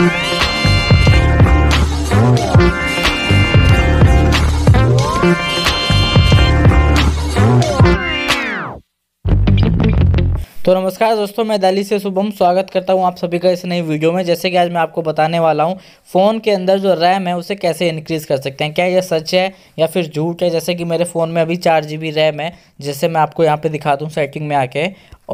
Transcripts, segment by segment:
तो नमस्कार दोस्तों मैं दिल्ली से शुभम स्वागत करता हूं आप सभी का इस नई वीडियो में जैसे कि आज मैं आपको बताने वाला हूं फ़ोन के अंदर जो रैम है उसे कैसे इंक्रीज़ कर सकते हैं क्या यह सच है या फिर झूठ है जैसे कि मेरे फ़ोन में अभी चार जी रैम है जैसे मैं आपको यहाँ पे दिखा दूँ सेटिंग में आके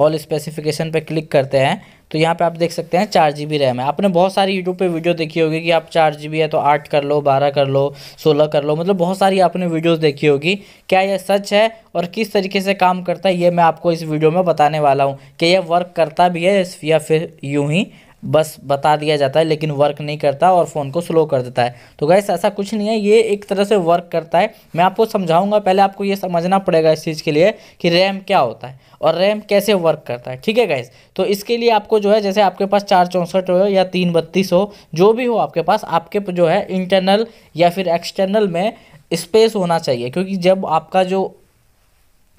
ऑल स्पेसिफिकेशन पर क्लिक करते हैं तो यहाँ पे आप देख सकते हैं चार जी बी रैम है आपने बहुत सारी यूट्यूब पे वीडियो देखी होगी कि आप चार जी बी है तो आठ कर लो बारह कर लो सोलह कर लो मतलब बहुत सारी आपने वीडियोस देखी होगी क्या यह सच है और किस तरीके से काम करता है ये मैं आपको इस वीडियो में बताने वाला हूँ कि यह वर्क करता भी है या फिर यूँ ही बस बता दिया जाता है लेकिन वर्क नहीं करता और फ़ोन को स्लो कर देता है तो गैस ऐसा कुछ नहीं है ये एक तरह से वर्क करता है मैं आपको समझाऊंगा पहले आपको ये समझना पड़ेगा इस चीज़ के लिए कि रैम क्या होता है और रैम कैसे वर्क करता है ठीक है गैस तो इसके लिए आपको जो है जैसे आपके पास चार चौंसठ हो या तीन बत्तीस हो जो भी हो आपके पास आपके जो है इंटरनल या फिर एक्सटर्नल में स्पेस होना चाहिए क्योंकि जब आपका जो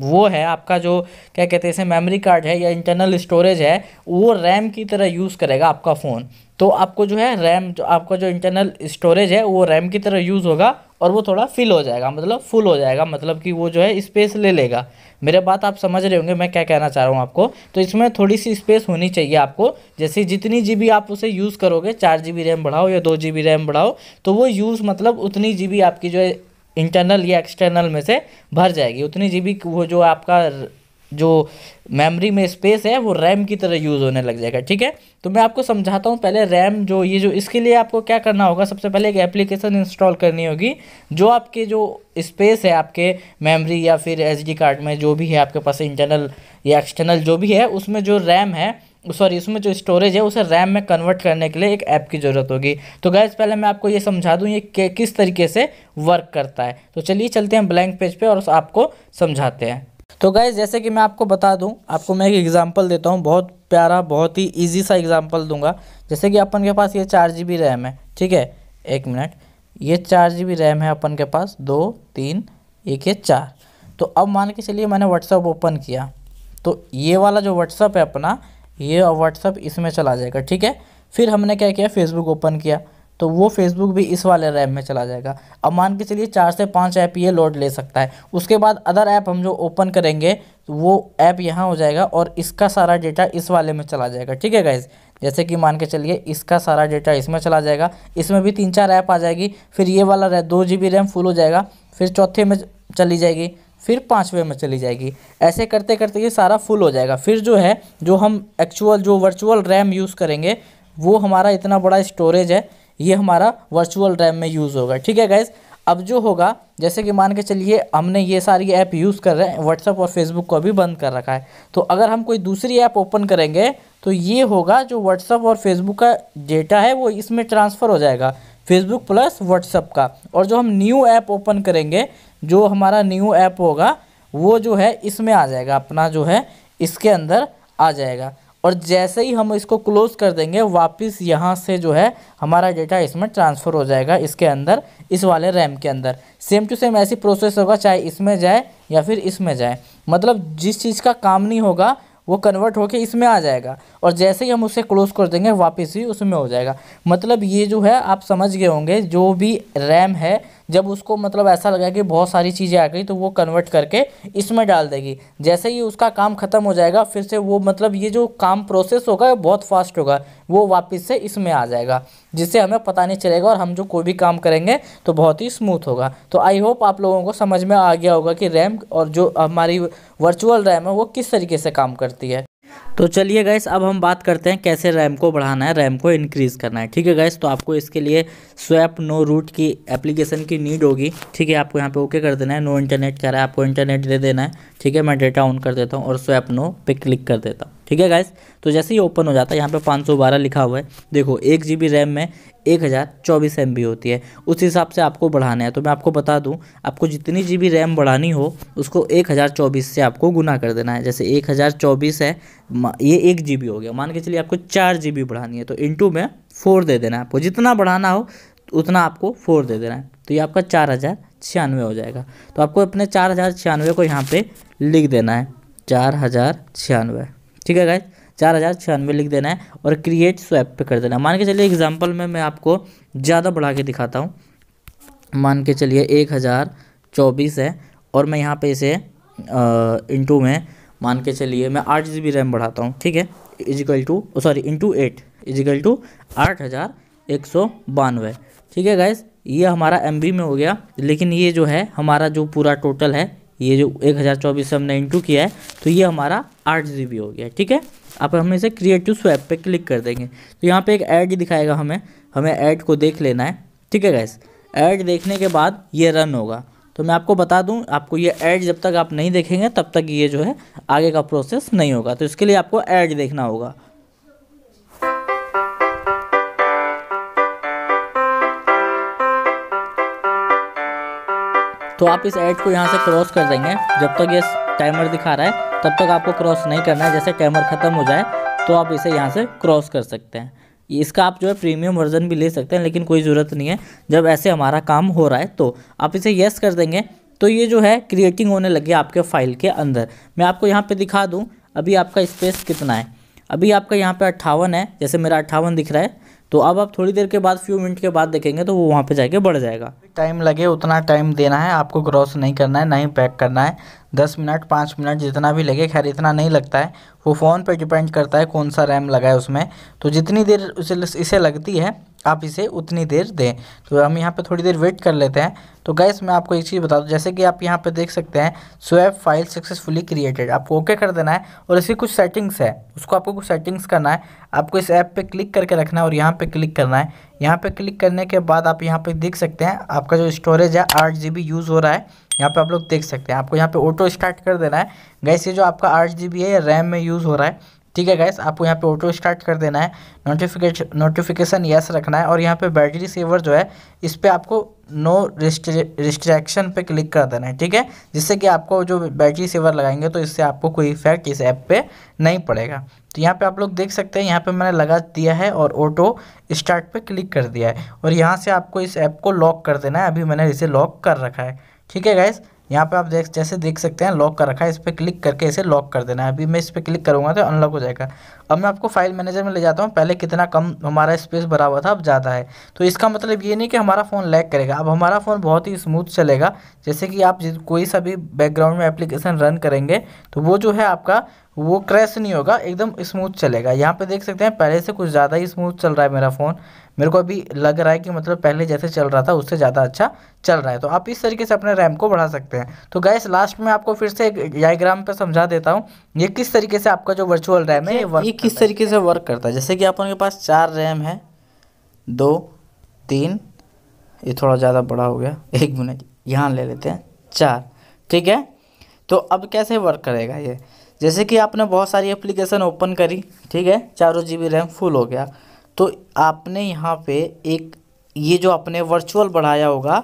वो है आपका जो क्या कहते हैं इसे मेमोरी कार्ड है या इंटरनल स्टोरेज है वो रैम की तरह यूज़ करेगा आपका फ़ोन तो आपको जो है रैम जो आपका जो इंटरनल स्टोरेज है वो रैम की तरह यूज़ होगा और वो थोड़ा फिल हो जाएगा मतलब फुल हो जाएगा मतलब कि वो जो है स्पेस ले लेगा मेरे बात आप समझ रहे होंगे मैं क्या कहना चाह रहा हूँ आपको तो इसमें थोड़ी सी स्पेस होनी चाहिए आपको जैसे जितनी जी आप उसे यूज़ करोगे चार जी रैम बढ़ाओ या दो जी रैम बढ़ाओ तो वो यूज़ मतलब उतनी जी आपकी जो है इंटरनल या एक्सटर्नल में से भर जाएगी उतनी जी वो जो आपका जो मेमोरी में स्पेस है वो रैम की तरह यूज़ होने लग जाएगा ठीक है तो मैं आपको समझाता हूँ पहले रैम जो ये जो इसके लिए आपको क्या करना होगा सबसे पहले एक एप्लीकेशन इंस्टॉल करनी होगी जो आपके जो स्पेस है आपके मेमोरी या फिर एसडी कार्ड में जो भी है आपके पास इंटरनल या एक्सटर्नल जो भी है उसमें जो रैम है सॉरी उसमें जो स्टोरेज है उसे रैम में कन्वर्ट करने के लिए एक ऐप की ज़रूरत होगी तो गैस पहले मैं आपको ये समझा दूँ ये किस तरीके से वर्क करता है तो चलिए चलते हैं ब्लैंक पेज पर और आपको समझाते हैं तो गैस जैसे कि मैं आपको बता दूं आपको मैं एक एग्ज़ाम्पल देता हूं बहुत प्यारा बहुत ही इजी सा एग्ज़ाम्पल दूंगा जैसे कि अपन के पास ये चार जी बी रैम है ठीक है एक मिनट ये चार जी बी रैम है अपन के पास दो तीन एक ये चार तो अब मान के चलिए मैंने व्हाट्सअप ओपन किया तो ये वाला जो व्हाट्सअप है अपना ये और व्हाट्सअप इसमें चला जाएगा ठीक है फिर हमने क्या किया फेसबुक ओपन किया तो वो फेसबुक भी इस वाले रैम में चला जाएगा अब मान के चलिए चार से पाँच ऐप ये लोड ले सकता है उसके बाद अदर ऐप हम जो ओपन करेंगे तो वो ऐप यहाँ हो जाएगा और इसका सारा डेटा इस वाले में चला जाएगा ठीक है गाइज जैसे कि मान के चलिए इसका सारा डेटा इसमें चला जाएगा इसमें भी तीन चार ऐप आ जाएगी फिर ये वाला दो जी बी रैम फुल हो जाएगा फिर चौथे में चली जाएगी फिर पाँचवें में चली जाएगी ऐसे करते करते ये सारा फुल हो जाएगा फिर जो है जो हम एक्चुअल जो वर्चुअल रैम यूज़ करेंगे वो हमारा इतना बड़ा स्टोरेज है ये हमारा वर्चुअल रैम में यूज़ होगा ठीक है गैस अब जो होगा जैसे कि मान के चलिए हमने ये सारी ऐप यूज़ कर रहे हैं व्हाट्सअप और फेसबुक को भी बंद कर रखा है तो अगर हम कोई दूसरी ऐप ओपन करेंगे तो ये होगा जो व्हाट्सअप और फेसबुक का डेटा है वो इसमें ट्रांसफ़र हो जाएगा फेसबुक प्लस व्हाट्सअप का और जो हम न्यू ऐप ओपन करेंगे जो हमारा न्यू ऐप होगा वो जो है इसमें आ जाएगा अपना जो है इसके अंदर आ जाएगा और जैसे ही हम इसको क्लोज़ कर देंगे वापस यहाँ से जो है हमारा डेटा इसमें ट्रांसफ़र हो जाएगा इसके अंदर इस वाले रैम के अंदर सेम टू सेम ऐसी प्रोसेस होगा चाहे इसमें जाए या फिर इसमें जाए मतलब जिस चीज़ का काम नहीं होगा वो कन्वर्ट होके इसमें आ जाएगा और जैसे ही हम उसे क्लोज़ कर देंगे वापस ही उसमें हो जाएगा मतलब ये जो है आप समझ गए होंगे जो भी रैम है जब उसको मतलब ऐसा लगा कि बहुत सारी चीज़ें आ गई तो वो कन्वर्ट करके इसमें डाल देगी जैसे ही उसका काम ख़त्म हो जाएगा फिर से वो मतलब ये जो काम प्रोसेस होगा बहुत फास्ट होगा वो वापस से इसमें आ जाएगा जिससे हमें पता नहीं चलेगा और हम जो कोई भी काम करेंगे तो बहुत ही स्मूथ होगा तो आई होप आप लोगों को समझ में आ गया होगा कि रैम और जो हमारी वर्चुअल रैम है वो किस तरीके से काम करती है तो चलिए गैस अब हम बात करते हैं कैसे रैम को बढ़ाना है रैम को इंक्रीज़ करना है ठीक है गैस तो आपको इसके लिए स्वैप नो रूट की एप्लीकेशन की नीड होगी ठीक है आपको यहाँ पे ओके कर देना है नो इंटरनेट कह रहा है आपको इंटरनेट दे देना है ठीक है मैं डेटा ऑन कर देता हूँ और स्वैप नो पे क्लिक कर देता हूँ ठीक है गाइस तो जैसे ही ओपन हो जाता है यहाँ पे 512 लिखा हुआ है देखो एक जी रैम में एक हज़ार चौबीस एम होती है उस हिसाब से आपको बढ़ाना है तो मैं आपको बता दूं आपको जितनी जी रैम बढ़ानी हो उसको एक हज़ार चौबीस से आपको गुना कर देना है जैसे एक हज़ार चौबीस है ये एक जी हो गया मान के चलिए आपको चार जी बढ़ानी है तो इंटू में फोर दे देना है आपको जितना बढ़ाना हो उतना आपको फोर दे देना है तो ये आपका चार हज़ार छियानवे हो जाएगा तो आपको अपने चार हज़ार छियानवे को यहाँ पर लिख देना है चार हज़ार छियानवे ठीक है गाइज चार हज़ार छियानवे लिख देना है और क्रिएट स्वैप पे कर देना मान के चलिए एग्जाम्पल में मैं आपको ज़्यादा बढ़ा के दिखाता हूँ मान के चलिए एक हज़ार चौबीस है और मैं यहाँ पे इसे इंटू में मान के चलिए मैं आठ जी बी रैम बढ़ाता हूँ ठीक है equal to sorry into eight equal to आठ हज़ार एक सौ बानवे ठीक है गैस ये हमारा एम में हो गया लेकिन ये जो है हमारा जो पूरा टोटल है ये जो एक हज़ार चौबीस से हमने इंटू किया है तो ये हमारा आठ जी बी हो गया ठीक है आप हमें इसे क्रिएट टू स्वैप पे क्लिक कर देंगे तो यहाँ पे एक ऐड दिखाएगा हमें हमें ऐड को देख लेना है ठीक है गैस ऐड देखने के बाद ये रन होगा तो मैं आपको बता दूँ आपको ये ऐड जब तक आप नहीं देखेंगे तब तक ये जो है आगे का प्रोसेस नहीं होगा तो इसके लिए आपको ऐड देखना होगा तो आप इस एड को यहाँ से क्रॉस कर देंगे जब तक ये टाइमर दिखा रहा है तब तक आपको क्रॉस नहीं करना है जैसे टाइमर ख़त्म हो जाए तो आप इसे यहाँ से क्रॉस कर सकते हैं इसका आप जो है प्रीमियम वर्जन भी ले सकते हैं लेकिन कोई ज़रूरत नहीं है जब ऐसे हमारा काम हो रहा है तो आप इसे येस कर देंगे तो ये जो है क्रिएटिंग होने लगी आपके फाइल के अंदर मैं आपको यहाँ पे दिखा दूँ अभी आपका स्पेस कितना है अभी आपका यहाँ पे अट्ठावन है जैसे मेरा अट्ठावन दिख रहा है तो अब आप थोड़ी देर के बाद फ्यू मिनट के बाद देखेंगे तो वो वहाँ पे जाके बढ़ जाएगा टाइम लगे उतना टाइम देना है आपको क्रॉस नहीं करना है ना ही पैक करना है दस मिनट पाँच मिनट जितना भी लगे खैर इतना नहीं लगता है वो फ़ोन पर डिपेंड करता है कौन सा रैम लगा है उसमें तो जितनी देर उसे इसे लगती है आप इसे उतनी देर दें तो हम यहाँ पे थोड़ी देर वेट कर लेते हैं तो गैस मैं आपको एक चीज़ बता दूँ जैसे कि आप यहाँ पे देख सकते हैं स्वैप फाइल सक्सेसफुली क्रिएटेड आपको ओके कर देना है और इसकी कुछ सेटिंग्स है उसको आपको कुछ सेटिंग्स करना है आपको इस ऐप पे क्लिक करके रखना है और यहाँ पर क्लिक करना है यहाँ पर क्लिक करने के बाद आप यहाँ पर देख सकते हैं आपका जो स्टोरेज है आठ जी यूज़ हो रहा है यहाँ पर आप लोग देख सकते हैं आपको यहाँ पर ऑटो स्टार्ट कर देना है गैस ये जो आपका आठ जी है रैम में यूज़ हो रहा है ठीक है गैस आपको यहाँ पे ऑटो स्टार्ट कर देना है नोटिफिकेशन नोटिफिकेशन यस रखना है और यहाँ पे बैटरी सेवर जो है इस पर आपको नो रिस्ट्रैक्शन पे क्लिक कर देना है ठीक है जिससे कि आपको जो बैटरी सेवर लगाएंगे तो इससे आपको कोई इफेक्ट इस ऐप पे नहीं पड़ेगा तो यहाँ पे आप लोग देख सकते हैं यहाँ पे मैंने लगा दिया है और ऑटो स्टार्ट पे क्लिक कर दिया है और यहाँ से आपको इस ऐप को लॉक कर देना है अभी मैंने इसे लॉक कर रखा है ठीक है गैस यहाँ पे आप देख जैसे देख सकते हैं लॉक कर रखा है इस पर क्लिक करके इसे लॉक कर देना है अभी मैं इस पर क्लिक करूँगा तो अनलॉक हो जाएगा अब मैं आपको फाइल मैनेजर में ले जाता हूँ पहले कितना कम हमारा स्पेस भरा हुआ था अब ज़्यादा है तो इसका मतलब ये नहीं कि हमारा फ़ोन लैग करेगा अब हमारा फ़ोन बहुत ही स्मूथ चलेगा जैसे कि आप कोई सा भी बैकग्राउंड में एप्लीकेशन रन करेंगे तो वो जो है आपका वो क्रैश नहीं होगा एकदम स्मूथ चलेगा यहाँ पे देख सकते हैं पहले से कुछ ज़्यादा ही स्मूथ चल रहा है मेरा फ़ोन मेरे को अभी लग रहा है कि मतलब पहले जैसे चल रहा था उससे ज़्यादा अच्छा चल रहा है तो आप इस तरीके से अपने रैम को बढ़ा सकते हैं तो गैस लास्ट में आपको फिर से एक डायग्राम पर समझा देता हूँ ये किस तरीके से आपका जो वर्चुअल रैम है ये, वर्क ये किस तरीके से वर्क करता है जैसे कि आप उनके पास चार रैम है दो तीन ये थोड़ा ज़्यादा बड़ा हो गया एक मिनट यहाँ ले लेते हैं चार ठीक है तो अब कैसे वर्क करेगा ये जैसे कि आपने बहुत सारी एप्लीकेशन ओपन करी ठीक है चारों जी बी रैम फुल हो गया तो आपने यहाँ पे एक ये जो आपने वर्चुअल बढ़ाया होगा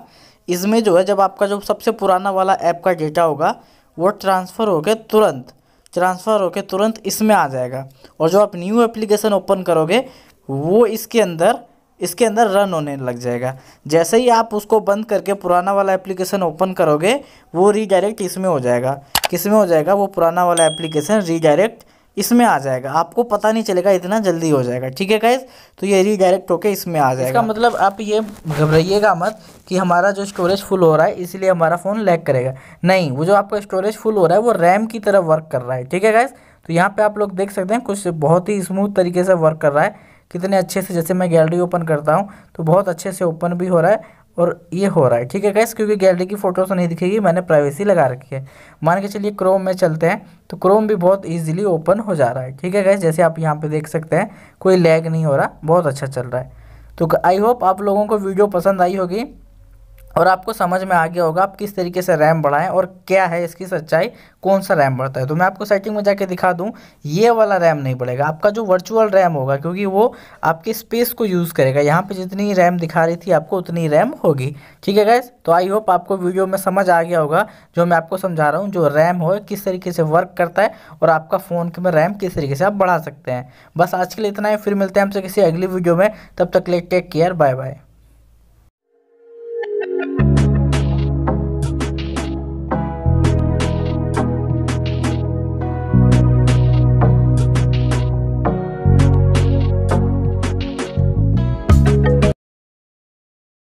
इसमें जो है जब आपका जो सबसे पुराना वाला ऐप का डेटा होगा वो ट्रांसफ़र हो के तुरंत ट्रांसफ़र हो के तुरंत इसमें आ जाएगा और जो आप न्यू एप्लीकेशन ओपन करोगे वो इसके अंदर इसके अंदर रन होने लग जाएगा जैसे ही आप उसको बंद करके पुराना वाला एप्लीकेशन ओपन करोगे वो रीडायरेक्ट इसमें हो जाएगा किस में हो जाएगा वो पुराना वाला एप्लीकेशन रीडायरेक्ट इसमें आ जाएगा आपको पता नहीं चलेगा इतना जल्दी हो जाएगा ठीक है गैस तो ये रीडायरेक्ट होके इसमें आ जाएगा इसका मतलब आप ये घबराइएगा मत कि हमारा जो स्टोरेज फुल हो रहा है इसलिए हमारा फ़ोन लैग करेगा नहीं वो जो आपका स्टोरेज फुल हो रहा है वो रैम की तरह वर्क कर रहा है ठीक है गाइज तो यहाँ पर आप लोग देख सकते हैं कुछ बहुत ही स्मूथ तरीके से वर्क कर रहा है कितने अच्छे से जैसे मैं गैलरी ओपन करता हूँ तो बहुत अच्छे से ओपन भी हो रहा है और ये हो रहा है ठीक है गैस क्योंकि गैलरी की फ़ोटोज़ तो नहीं दिखेगी मैंने प्राइवेसी लगा रखी है मान के चलिए क्रोम में चलते हैं तो क्रोम भी बहुत ईजिली ओपन हो जा रहा है ठीक है गैस जैसे आप यहाँ पे देख सकते हैं कोई लैग नहीं हो रहा बहुत अच्छा चल रहा है तो आई होप आप लोगों को वीडियो पसंद आई होगी और आपको समझ में आ गया होगा आप किस तरीके से रैम बढ़ाएं और क्या है इसकी सच्चाई कौन सा रैम बढ़ता है तो मैं आपको सेटिंग में जाके दिखा दूं ये वाला रैम नहीं बढ़ेगा आपका जो वर्चुअल रैम होगा क्योंकि वो आपकी स्पेस को यूज़ करेगा यहाँ पे जितनी रैम दिखा रही थी आपको उतनी रैम होगी ठीक है गैस तो आई होप आपको वीडियो में समझ आ गया होगा जो मैं आपको समझा रहा हूँ जो रैम हो किस तरीके से वर्क करता है और आपका फ़ोन में रैम किस तरीके से आप बढ़ा सकते हैं बस आज के लिए इतना ही फिर मिलते हैं हमसे किसी अगली वीडियो में तब तक ले टेक केयर बाय बाय